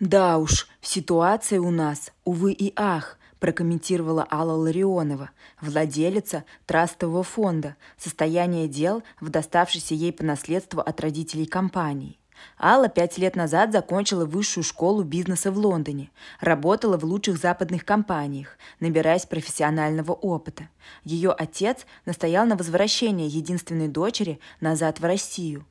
«Да уж, ситуация у нас, увы и ах», прокомментировала Алла Ларионова, владелица трастового фонда «Состояние дел в доставшейся ей по наследству от родителей компании». Алла пять лет назад закончила высшую школу бизнеса в Лондоне, работала в лучших западных компаниях, набираясь профессионального опыта. Ее отец настоял на возвращении единственной дочери назад в Россию,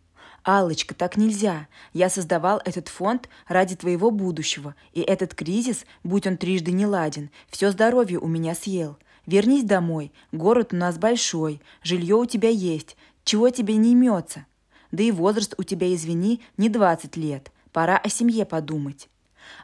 Алочка, так нельзя. Я создавал этот фонд ради твоего будущего, и этот кризис, будь он трижды не ладен, все здоровье у меня съел. Вернись домой, город у нас большой, жилье у тебя есть, чего тебе не имется? Да и возраст у тебя, извини, не двадцать лет, пора о семье подумать.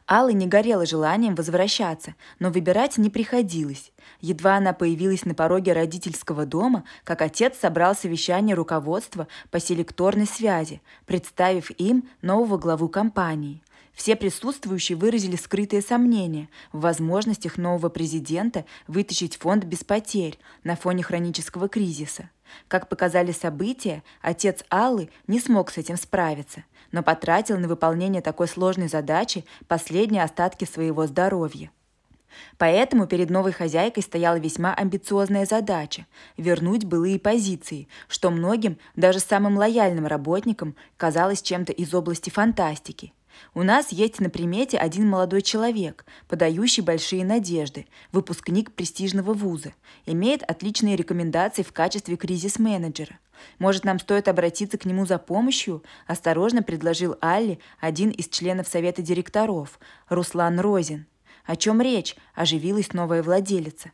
Алла не горела желанием возвращаться, но выбирать не приходилось. Едва она появилась на пороге родительского дома, как отец собрал совещание руководства по селекторной связи, представив им нового главу компании. Все присутствующие выразили скрытые сомнения в возможностях нового президента вытащить фонд без потерь на фоне хронического кризиса. Как показали события, отец Аллы не смог с этим справиться – но потратил на выполнение такой сложной задачи последние остатки своего здоровья. Поэтому перед новой хозяйкой стояла весьма амбициозная задача – вернуть былые позиции, что многим, даже самым лояльным работникам, казалось чем-то из области фантастики. У нас есть на примете один молодой человек, подающий большие надежды, выпускник престижного вуза, имеет отличные рекомендации в качестве кризис-менеджера. Может, нам стоит обратиться к нему за помощью?» – осторожно предложил Алли один из членов совета директоров, Руслан Розин. «О чем речь?» – оживилась новая владелица.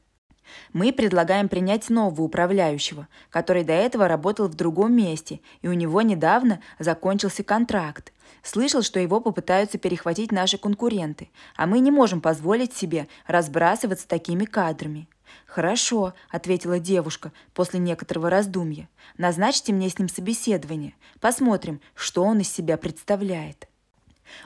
Мы предлагаем принять нового управляющего, который до этого работал в другом месте, и у него недавно закончился контракт. Слышал, что его попытаются перехватить наши конкуренты, а мы не можем позволить себе разбрасываться такими кадрами. «Хорошо», — ответила девушка после некоторого раздумья. «Назначьте мне с ним собеседование. Посмотрим, что он из себя представляет».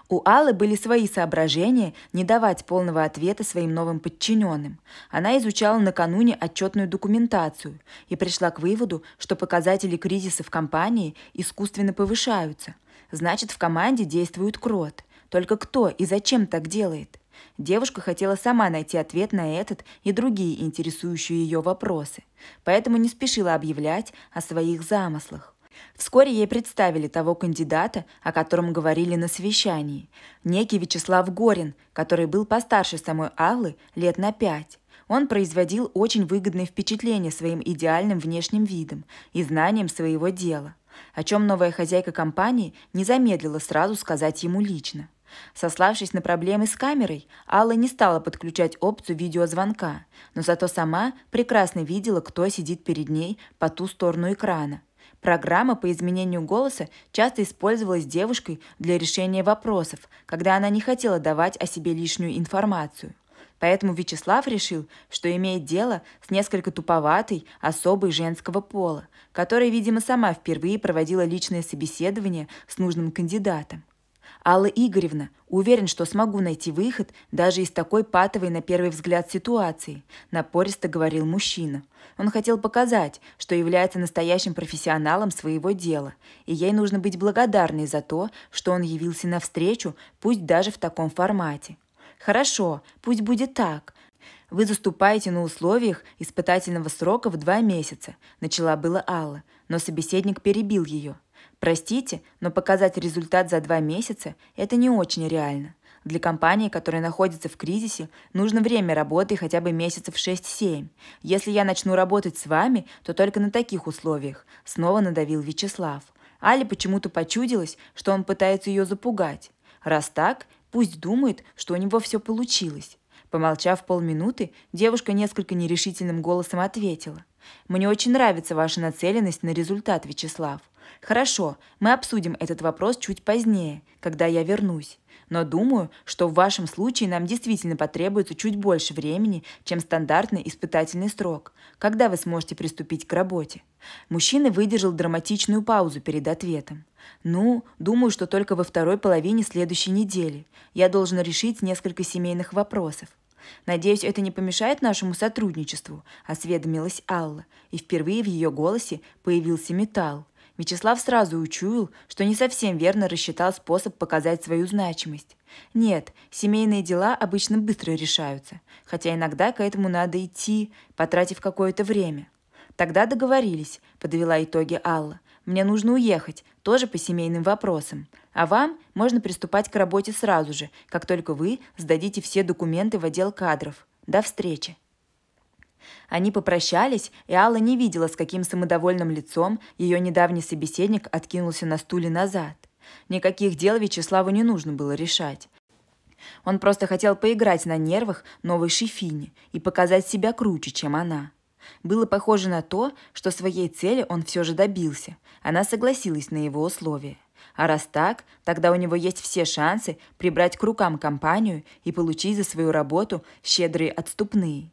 У Аллы были свои соображения не давать полного ответа своим новым подчиненным. Она изучала накануне отчетную документацию и пришла к выводу, что показатели кризиса в компании искусственно повышаются, Значит, в команде действует крот. Только кто и зачем так делает? Девушка хотела сама найти ответ на этот и другие интересующие ее вопросы, поэтому не спешила объявлять о своих замыслах. Вскоре ей представили того кандидата, о котором говорили на совещании. Некий Вячеслав Горин, который был постарше самой Аллы лет на пять. Он производил очень выгодное впечатление своим идеальным внешним видом и знанием своего дела о чем новая хозяйка компании не замедлила сразу сказать ему лично. Сославшись на проблемы с камерой, Алла не стала подключать опцию видеозвонка, но зато сама прекрасно видела, кто сидит перед ней по ту сторону экрана. Программа по изменению голоса часто использовалась девушкой для решения вопросов, когда она не хотела давать о себе лишнюю информацию. Поэтому Вячеслав решил, что имеет дело с несколько туповатой особой женского пола, которая, видимо, сама впервые проводила личное собеседование с нужным кандидатом. Алла Игоревна, уверен, что смогу найти выход даже из такой патовой на первый взгляд ситуации, напористо говорил мужчина. Он хотел показать, что является настоящим профессионалом своего дела, и ей нужно быть благодарной за то, что он явился навстречу, пусть даже в таком формате. Хорошо, пусть будет так, «Вы заступаете на условиях испытательного срока в два месяца», – начала было Алла, но собеседник перебил ее. «Простите, но показать результат за два месяца – это не очень реально. Для компании, которая находится в кризисе, нужно время работы хотя бы месяцев 6-7. Если я начну работать с вами, то только на таких условиях», – снова надавил Вячеслав. Али почему-то почудилось, что он пытается ее запугать. Раз так, пусть думает, что у него все получилось. Помолчав полминуты, девушка несколько нерешительным голосом ответила. «Мне очень нравится ваша нацеленность на результат, Вячеслав. Хорошо, мы обсудим этот вопрос чуть позднее, когда я вернусь. Но думаю, что в вашем случае нам действительно потребуется чуть больше времени, чем стандартный испытательный срок, когда вы сможете приступить к работе. Мужчина выдержал драматичную паузу перед ответом. Ну, думаю, что только во второй половине следующей недели. Я должен решить несколько семейных вопросов. «Надеюсь, это не помешает нашему сотрудничеству», – осведомилась Алла, и впервые в ее голосе появился металл. Вячеслав сразу учуял, что не совсем верно рассчитал способ показать свою значимость. Нет, семейные дела обычно быстро решаются, хотя иногда к этому надо идти, потратив какое-то время. «Тогда договорились», – подвела итоги Алла. «Мне нужно уехать, тоже по семейным вопросам. А вам можно приступать к работе сразу же, как только вы сдадите все документы в отдел кадров. До встречи!» Они попрощались, и Алла не видела, с каким самодовольным лицом ее недавний собеседник откинулся на стуле назад. Никаких дел Вячеславу не нужно было решать. Он просто хотел поиграть на нервах новой шефини и показать себя круче, чем она. Было похоже на то, что своей цели он все же добился. Она согласилась на его условия. А раз так, тогда у него есть все шансы прибрать к рукам компанию и получить за свою работу щедрые отступные.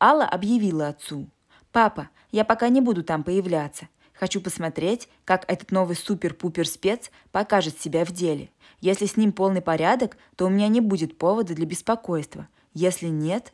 Алла объявила отцу. «Папа, я пока не буду там появляться. Хочу посмотреть, как этот новый супер-пупер-спец покажет себя в деле. Если с ним полный порядок, то у меня не будет повода для беспокойства. Если нет,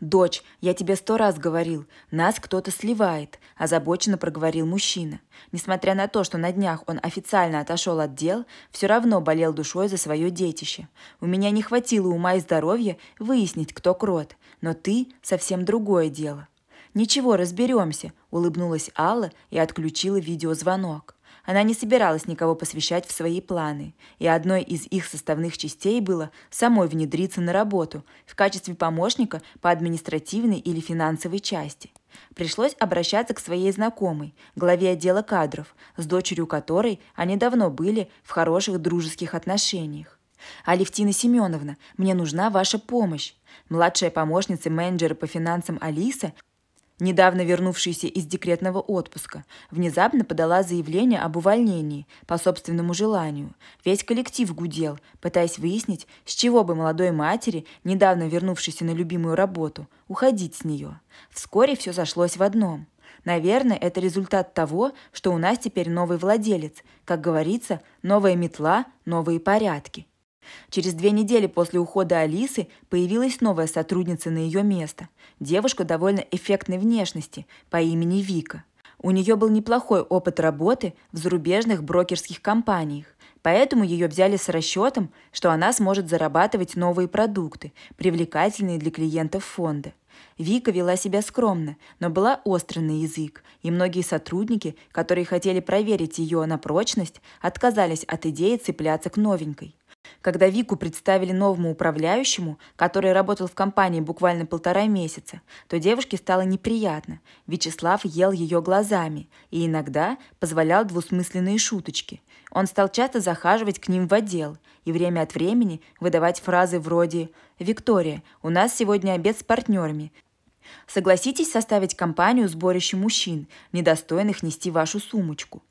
«Дочь, я тебе сто раз говорил, нас кто-то сливает», – озабоченно проговорил мужчина. Несмотря на то, что на днях он официально отошел от дел, все равно болел душой за свое детище. «У меня не хватило ума и здоровья выяснить, кто крот, но ты – совсем другое дело». «Ничего, разберемся», – улыбнулась Алла и отключила видеозвонок. Она не собиралась никого посвящать в свои планы, и одной из их составных частей было самой внедриться на работу в качестве помощника по административной или финансовой части. Пришлось обращаться к своей знакомой, главе отдела кадров, с дочерью которой они давно были в хороших дружеских отношениях. «Алевтина Семеновна, мне нужна ваша помощь». Младшая помощница менеджера по финансам Алиса недавно вернувшаяся из декретного отпуска, внезапно подала заявление об увольнении по собственному желанию. Весь коллектив гудел, пытаясь выяснить, с чего бы молодой матери, недавно вернувшейся на любимую работу, уходить с нее. Вскоре все зашлось в одном. Наверное, это результат того, что у нас теперь новый владелец. Как говорится, новая метла, новые порядки. Через две недели после ухода Алисы появилась новая сотрудница на ее место. Девушка довольно эффектной внешности по имени Вика. У нее был неплохой опыт работы в зарубежных брокерских компаниях, поэтому ее взяли с расчетом, что она сможет зарабатывать новые продукты, привлекательные для клиентов фонда. Вика вела себя скромно, но была остра на язык, и многие сотрудники, которые хотели проверить ее на прочность, отказались от идеи цепляться к новенькой. Когда Вику представили новому управляющему, который работал в компании буквально полтора месяца, то девушке стало неприятно. Вячеслав ел ее глазами и иногда позволял двусмысленные шуточки. Он стал часто захаживать к ним в отдел и время от времени выдавать фразы вроде «Виктория, у нас сегодня обед с партнерами. Согласитесь составить компанию сборище мужчин, недостойных нести вашу сумочку».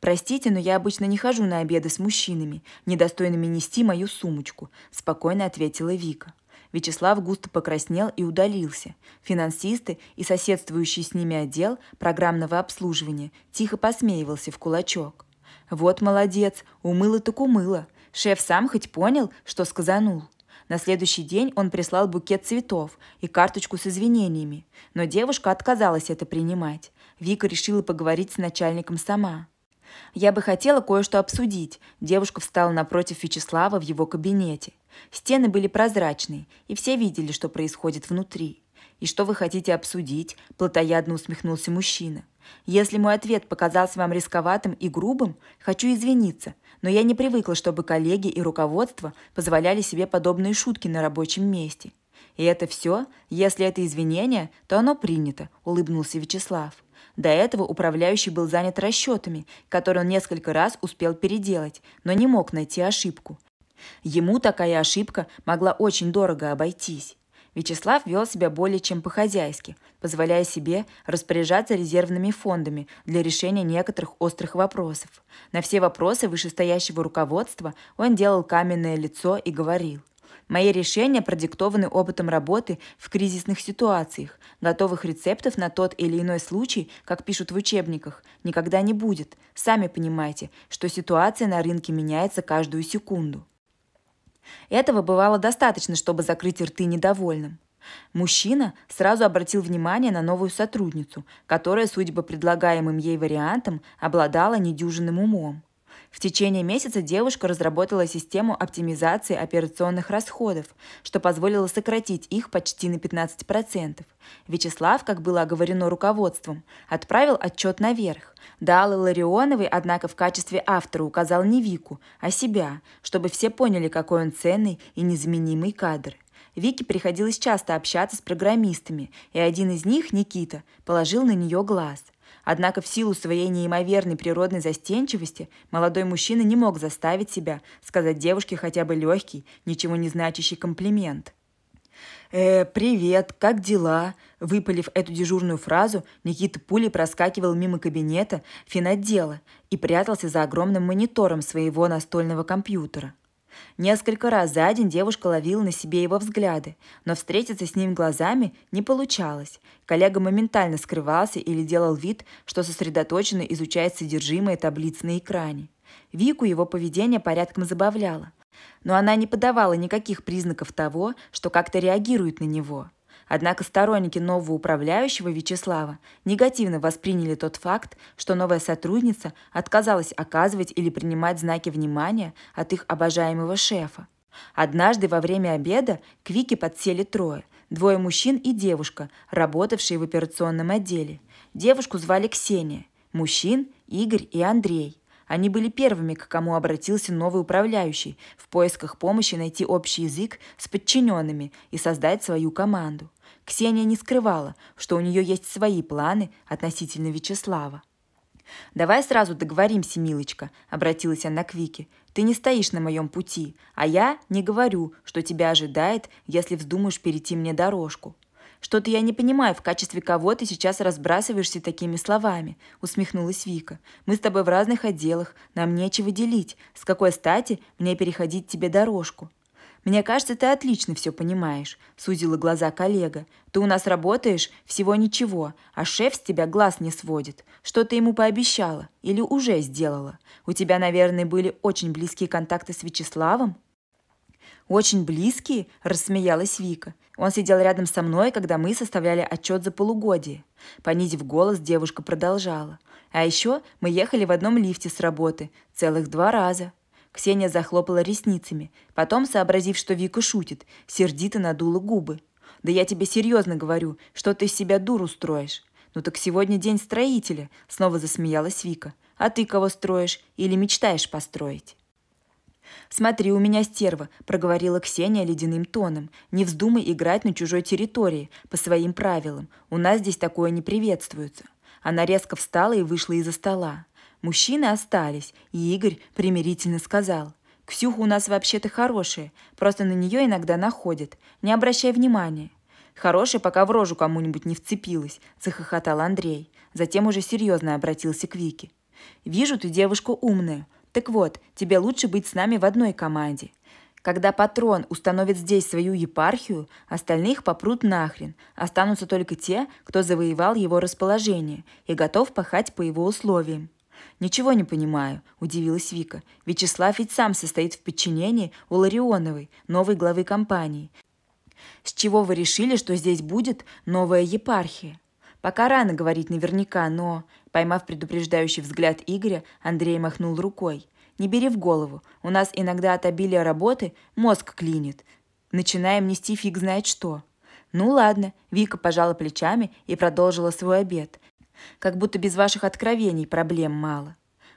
«Простите, но я обычно не хожу на обеды с мужчинами, недостойными нести мою сумочку», – спокойно ответила Вика. Вячеслав густо покраснел и удалился. Финансисты и соседствующий с ними отдел программного обслуживания тихо посмеивался в кулачок. «Вот молодец, умыло так умыло. Шеф сам хоть понял, что сказанул». На следующий день он прислал букет цветов и карточку с извинениями, но девушка отказалась это принимать. Вика решила поговорить с начальником сама. «Я бы хотела кое-что обсудить». Девушка встала напротив Вячеслава в его кабинете. Стены были прозрачные, и все видели, что происходит внутри. «И что вы хотите обсудить?» – плотоядно усмехнулся мужчина. «Если мой ответ показался вам рисковатым и грубым, хочу извиниться, но я не привыкла, чтобы коллеги и руководство позволяли себе подобные шутки на рабочем месте». «И это все? Если это извинение, то оно принято», – улыбнулся Вячеслав. До этого управляющий был занят расчетами, которые он несколько раз успел переделать, но не мог найти ошибку. Ему такая ошибка могла очень дорого обойтись. Вячеслав вел себя более чем по-хозяйски, позволяя себе распоряжаться резервными фондами для решения некоторых острых вопросов. На все вопросы вышестоящего руководства он делал каменное лицо и говорил. Мои решения продиктованы опытом работы в кризисных ситуациях. Готовых рецептов на тот или иной случай, как пишут в учебниках, никогда не будет. Сами понимаете, что ситуация на рынке меняется каждую секунду. Этого бывало достаточно, чтобы закрыть рты недовольным. Мужчина сразу обратил внимание на новую сотрудницу, которая, судя по предлагаемым ей вариантам, обладала недюжинным умом. В течение месяца девушка разработала систему оптимизации операционных расходов, что позволило сократить их почти на 15%. Вячеслав, как было оговорено руководством, отправил отчет наверх. Дал Ларионовой, однако, в качестве автора указал не Вику, а себя, чтобы все поняли, какой он ценный и незаменимый кадр. Вике приходилось часто общаться с программистами, и один из них, Никита, положил на нее глаз – Однако в силу своей неимоверной природной застенчивости молодой мужчина не мог заставить себя сказать девушке хотя бы легкий, ничего не значащий комплимент. «Э, «Привет, как дела?» Выпалив эту дежурную фразу, Никита Пули проскакивал мимо кабинета финотдела и прятался за огромным монитором своего настольного компьютера. Несколько раз за день девушка ловила на себе его взгляды, но встретиться с ним глазами не получалось. Коллега моментально скрывался или делал вид, что сосредоточенно изучает содержимое таблиц на экране. Вику его поведение порядком забавляло, но она не подавала никаких признаков того, что как-то реагирует на него – Однако сторонники нового управляющего Вячеслава негативно восприняли тот факт, что новая сотрудница отказалась оказывать или принимать знаки внимания от их обожаемого шефа. Однажды во время обеда к Вике подсели трое – двое мужчин и девушка, работавшие в операционном отделе. Девушку звали Ксения, мужчин – Игорь и Андрей. Они были первыми, к кому обратился новый управляющий в поисках помощи найти общий язык с подчиненными и создать свою команду. Ксения не скрывала, что у нее есть свои планы относительно Вячеслава. «Давай сразу договоримся, милочка», – обратилась она к Вике. «Ты не стоишь на моем пути, а я не говорю, что тебя ожидает, если вздумаешь перейти мне дорожку». «Что-то я не понимаю, в качестве кого ты сейчас разбрасываешься такими словами», – усмехнулась Вика. «Мы с тобой в разных отделах, нам нечего делить. С какой стати мне переходить тебе дорожку?» Мне кажется, ты отлично все понимаешь», — сузила глаза коллега. «Ты у нас работаешь всего ничего, а шеф с тебя глаз не сводит. Что ты ему пообещала или уже сделала? У тебя, наверное, были очень близкие контакты с Вячеславом?» «Очень близкие?» – рассмеялась Вика. Он сидел рядом со мной, когда мы составляли отчет за полугодие. Понизив голос, девушка продолжала. «А еще мы ехали в одном лифте с работы целых два раза. Ксения захлопала ресницами. Потом, сообразив, что Вика шутит, сердито надула губы. «Да я тебе серьезно говорю, что ты из себя дуру строишь». «Ну так сегодня день строителя», — снова засмеялась Вика. «А ты кого строишь или мечтаешь построить?» «Смотри, у меня стерва», – проговорила Ксения ледяным тоном. «Не вздумай играть на чужой территории, по своим правилам. У нас здесь такое не приветствуется». Она резко встала и вышла из-за стола. Мужчины остались, и Игорь примирительно сказал. «Ксюха у нас вообще-то хорошая, просто на нее иногда находит. Не обращай внимания». «Хорошая, пока в рожу кому-нибудь не вцепилась», – захохотал Андрей. Затем уже серьезно обратился к Вике. «Вижу, ты девушка умная. Так вот, тебе лучше быть с нами в одной команде. Когда патрон установит здесь свою епархию, остальных попрут нахрен. Останутся только те, кто завоевал его расположение и готов пахать по его условиям. «Ничего не понимаю», – удивилась Вика. «Вячеслав ведь сам состоит в подчинении у Ларионовой, новой главы компании. С чего вы решили, что здесь будет новая епархия?» «Пока рано говорить наверняка, но...» Поймав предупреждающий взгляд Игоря, Андрей махнул рукой. «Не бери в голову. У нас иногда от обилия работы мозг клинит. Начинаем нести фиг знает что». «Ну ладно», – Вика пожала плечами и продолжила свой обед. Как будто без ваших откровений проблем мало.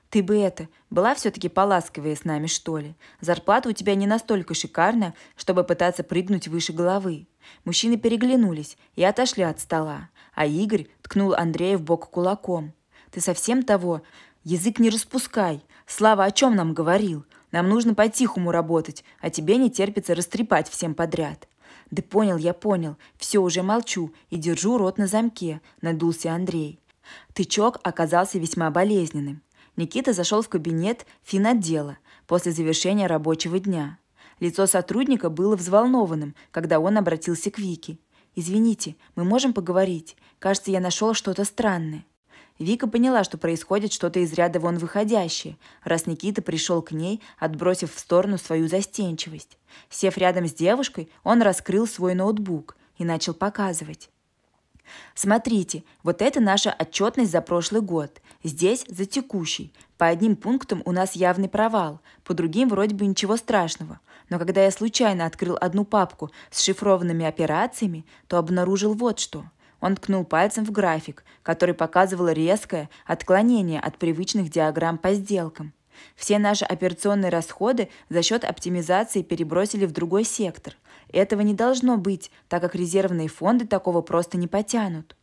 Ты бы это, была все-таки поласковая с нами, что ли? Зарплата у тебя не настолько шикарная, чтобы пытаться прыгнуть выше головы. Мужчины переглянулись и отошли от стола, а Игорь ткнул Андрея в бок кулаком. Ты совсем того? Язык не распускай. Слава о чем нам говорил? Нам нужно по-тихому работать, а тебе не терпится растрепать всем подряд. Да понял я, понял. Все, уже молчу и держу рот на замке, надулся Андрей. Тычок оказался весьма болезненным. Никита зашел в кабинет финотдела после завершения рабочего дня. Лицо сотрудника было взволнованным, когда он обратился к Вике. «Извините, мы можем поговорить? Кажется, я нашел что-то странное». Вика поняла, что происходит что-то из ряда вон выходящее, раз Никита пришел к ней, отбросив в сторону свою застенчивость. Сев рядом с девушкой, он раскрыл свой ноутбук и начал показывать. Смотрите, вот это наша отчетность за прошлый год. Здесь за текущий. По одним пунктам у нас явный провал, по другим вроде бы ничего страшного. Но когда я случайно открыл одну папку с шифрованными операциями, то обнаружил вот что. Он ткнул пальцем в график, который показывал резкое отклонение от привычных диаграмм по сделкам. Все наши операционные расходы за счет оптимизации перебросили в другой сектор – этого не должно быть, так как резервные фонды такого просто не потянут.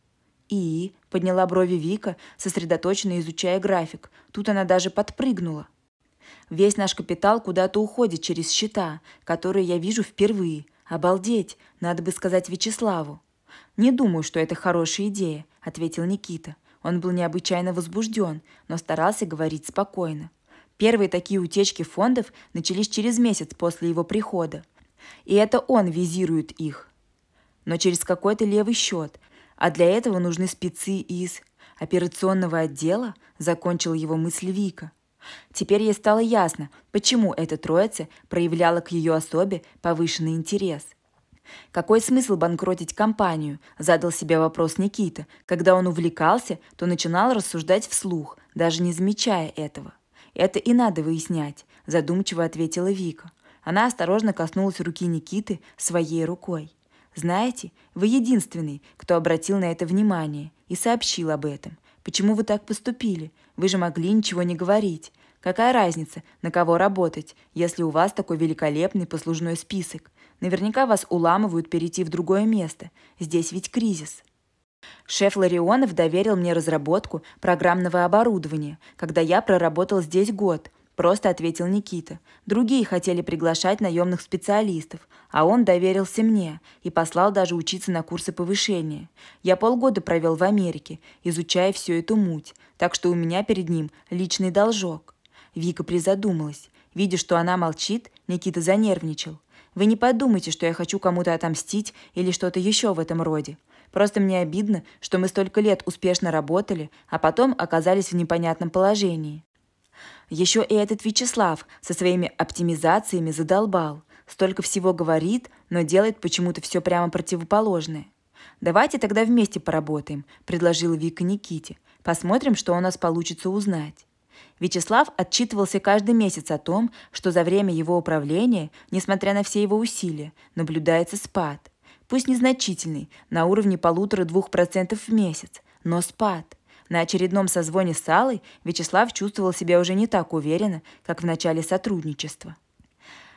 И подняла брови Вика, сосредоточенно изучая график. Тут она даже подпрыгнула. Весь наш капитал куда-то уходит через счета, которые я вижу впервые. Обалдеть, надо бы сказать Вячеславу. «Не думаю, что это хорошая идея», — ответил Никита. Он был необычайно возбужден, но старался говорить спокойно. Первые такие утечки фондов начались через месяц после его прихода. И это он визирует их. Но через какой-то левый счет. А для этого нужны спецы из операционного отдела, закончил его мысль Вика. Теперь ей стало ясно, почему эта троица проявляла к ее особе повышенный интерес – какой смысл банкротить компанию? Задал себе вопрос Никита. Когда он увлекался, то начинал рассуждать вслух, даже не замечая этого. Это и надо выяснять, задумчиво ответила Вика. Она осторожно коснулась руки Никиты своей рукой. «Знаете, вы единственный, кто обратил на это внимание и сообщил об этом. Почему вы так поступили? Вы же могли ничего не говорить. Какая разница, на кого работать, если у вас такой великолепный послужной список? Наверняка вас уламывают перейти в другое место. Здесь ведь кризис. Шеф Ларионов доверил мне разработку программного оборудования, когда я проработал здесь год – просто ответил Никита. Другие хотели приглашать наемных специалистов, а он доверился мне и послал даже учиться на курсы повышения. Я полгода провел в Америке, изучая всю эту муть, так что у меня перед ним личный должок. Вика призадумалась. Видя, что она молчит, Никита занервничал. «Вы не подумайте, что я хочу кому-то отомстить или что-то еще в этом роде. Просто мне обидно, что мы столько лет успешно работали, а потом оказались в непонятном положении. Еще и этот Вячеслав со своими оптимизациями задолбал. Столько всего говорит, но делает почему-то все прямо противоположное. «Давайте тогда вместе поработаем», – предложила Вика Никите. «Посмотрим, что у нас получится узнать». Вячеслав отчитывался каждый месяц о том, что за время его управления, несмотря на все его усилия, наблюдается спад. Пусть незначительный, на уровне полутора-двух процентов в месяц, но спад – на очередном созвоне с Аллой Вячеслав чувствовал себя уже не так уверенно, как в начале сотрудничества.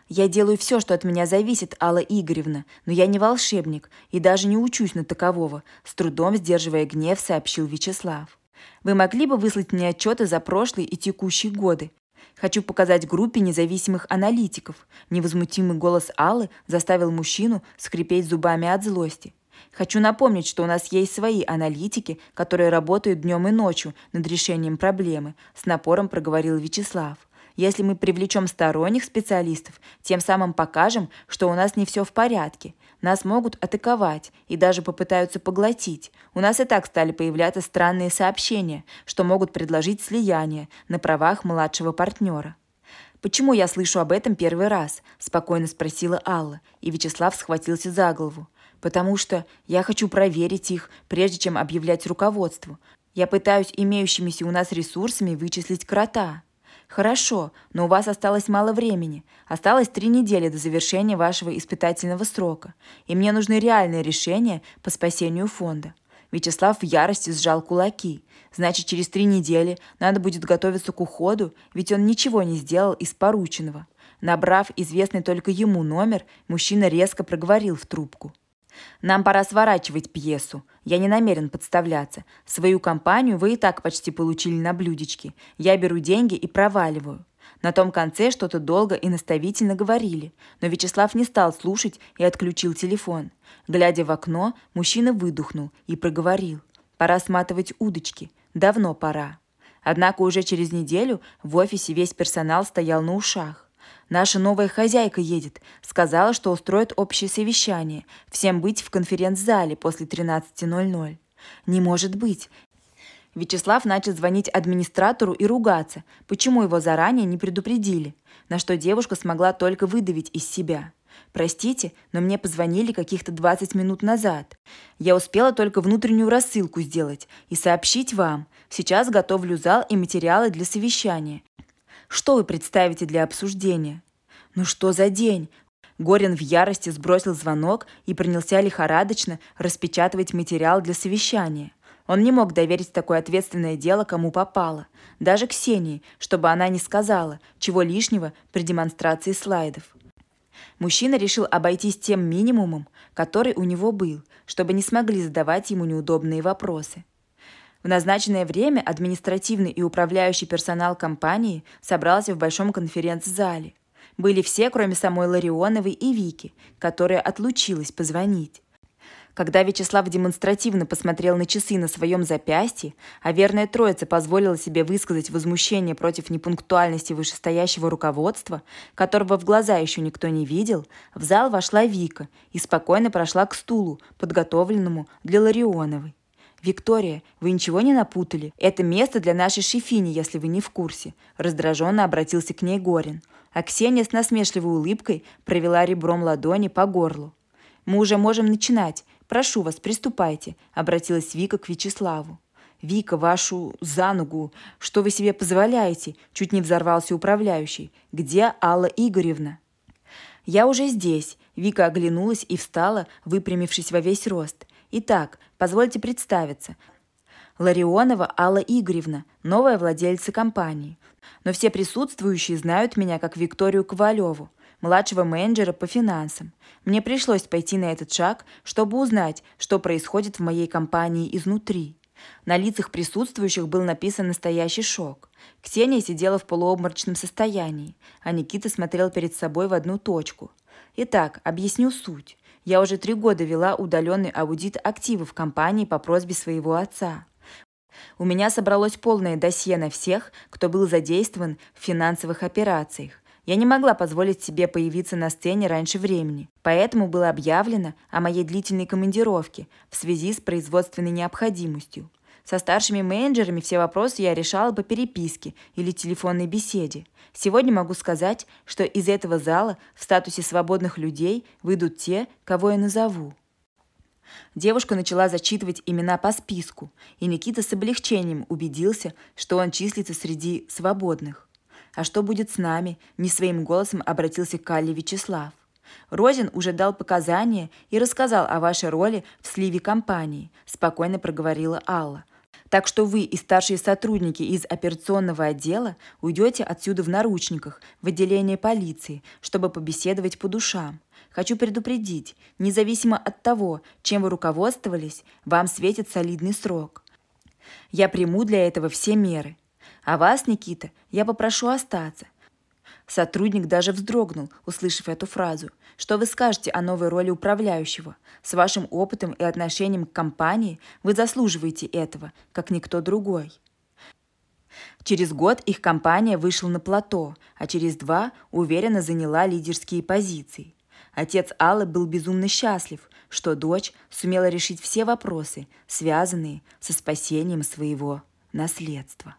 «Я делаю все, что от меня зависит, Алла Игоревна, но я не волшебник и даже не учусь на такового», с трудом сдерживая гнев, сообщил Вячеслав. «Вы могли бы выслать мне отчеты за прошлые и текущие годы? Хочу показать группе независимых аналитиков». Невозмутимый голос Аллы заставил мужчину скрипеть зубами от злости – Хочу напомнить, что у нас есть свои аналитики, которые работают днем и ночью над решением проблемы, с напором проговорил Вячеслав. Если мы привлечем сторонних специалистов, тем самым покажем, что у нас не все в порядке. Нас могут атаковать и даже попытаются поглотить. У нас и так стали появляться странные сообщения, что могут предложить слияние на правах младшего партнера. «Почему я слышу об этом первый раз?» – спокойно спросила Алла, и Вячеслав схватился за голову потому что я хочу проверить их, прежде чем объявлять руководству. Я пытаюсь имеющимися у нас ресурсами вычислить крота. Хорошо, но у вас осталось мало времени. Осталось три недели до завершения вашего испытательного срока, и мне нужны реальные решения по спасению фонда. Вячеслав в ярости сжал кулаки. Значит, через три недели надо будет готовиться к уходу, ведь он ничего не сделал из порученного. Набрав известный только ему номер, мужчина резко проговорил в трубку – нам пора сворачивать пьесу. Я не намерен подставляться. Свою компанию вы и так почти получили на блюдечке. Я беру деньги и проваливаю». На том конце что-то долго и наставительно говорили, но Вячеслав не стал слушать и отключил телефон. Глядя в окно, мужчина выдохнул и проговорил. «Пора сматывать удочки. Давно пора». Однако уже через неделю в офисе весь персонал стоял на ушах. Наша новая хозяйка едет. Сказала, что устроит общее совещание. Всем быть в конференц-зале после 13.00. Не может быть. Вячеслав начал звонить администратору и ругаться, почему его заранее не предупредили, на что девушка смогла только выдавить из себя. Простите, но мне позвонили каких-то 20 минут назад. Я успела только внутреннюю рассылку сделать и сообщить вам. Сейчас готовлю зал и материалы для совещания. Что вы представите для обсуждения? Ну что за день? Горин в ярости сбросил звонок и принялся лихорадочно распечатывать материал для совещания. Он не мог доверить такое ответственное дело кому попало, даже Ксении, чтобы она не сказала, чего лишнего при демонстрации слайдов. Мужчина решил обойтись тем минимумом, который у него был, чтобы не смогли задавать ему неудобные вопросы – в назначенное время административный и управляющий персонал компании собрался в большом конференц-зале. Были все, кроме самой Ларионовой и Вики, которая отлучилась позвонить. Когда Вячеслав демонстративно посмотрел на часы на своем запястье, а верная троица позволила себе высказать возмущение против непунктуальности вышестоящего руководства, которого в глаза еще никто не видел, в зал вошла Вика и спокойно прошла к стулу, подготовленному для Ларионовой. «Виктория, вы ничего не напутали? Это место для нашей шефини, если вы не в курсе», – раздраженно обратился к ней Горин. А Ксения с насмешливой улыбкой провела ребром ладони по горлу. «Мы уже можем начинать. Прошу вас, приступайте», – обратилась Вика к Вячеславу. «Вика, вашу за ногу! Что вы себе позволяете?» – чуть не взорвался управляющий. «Где Алла Игоревна?» «Я уже здесь», – Вика оглянулась и встала, выпрямившись во весь рост. «Итак, Позвольте представиться. Ларионова Алла Игоревна, новая владельца компании. Но все присутствующие знают меня как Викторию Ковалеву, младшего менеджера по финансам. Мне пришлось пойти на этот шаг, чтобы узнать, что происходит в моей компании изнутри. На лицах присутствующих был написан настоящий шок. Ксения сидела в полуобморочном состоянии, а Никита смотрел перед собой в одну точку. Итак, объясню суть. Я уже три года вела удаленный аудит активов компании по просьбе своего отца. У меня собралось полное досье на всех, кто был задействован в финансовых операциях. Я не могла позволить себе появиться на сцене раньше времени, поэтому было объявлено о моей длительной командировке в связи с производственной необходимостью – со старшими менеджерами все вопросы я решала по переписке или телефонной беседе. Сегодня могу сказать, что из этого зала в статусе свободных людей выйдут те, кого я назову. Девушка начала зачитывать имена по списку, и Никита с облегчением убедился, что он числится среди свободных. «А что будет с нами?» – не своим голосом обратился к Калле Вячеслав. «Розин уже дал показания и рассказал о вашей роли в сливе компании», – спокойно проговорила Алла. Так что вы и старшие сотрудники из операционного отдела уйдете отсюда в наручниках, в отделение полиции, чтобы побеседовать по душам. Хочу предупредить, независимо от того, чем вы руководствовались, вам светит солидный срок. Я приму для этого все меры. А вас, Никита, я попрошу остаться, Сотрудник даже вздрогнул, услышав эту фразу. Что вы скажете о новой роли управляющего? С вашим опытом и отношением к компании вы заслуживаете этого, как никто другой. Через год их компания вышла на плато, а через два уверенно заняла лидерские позиции. Отец Аллы был безумно счастлив, что дочь сумела решить все вопросы, связанные со спасением своего наследства.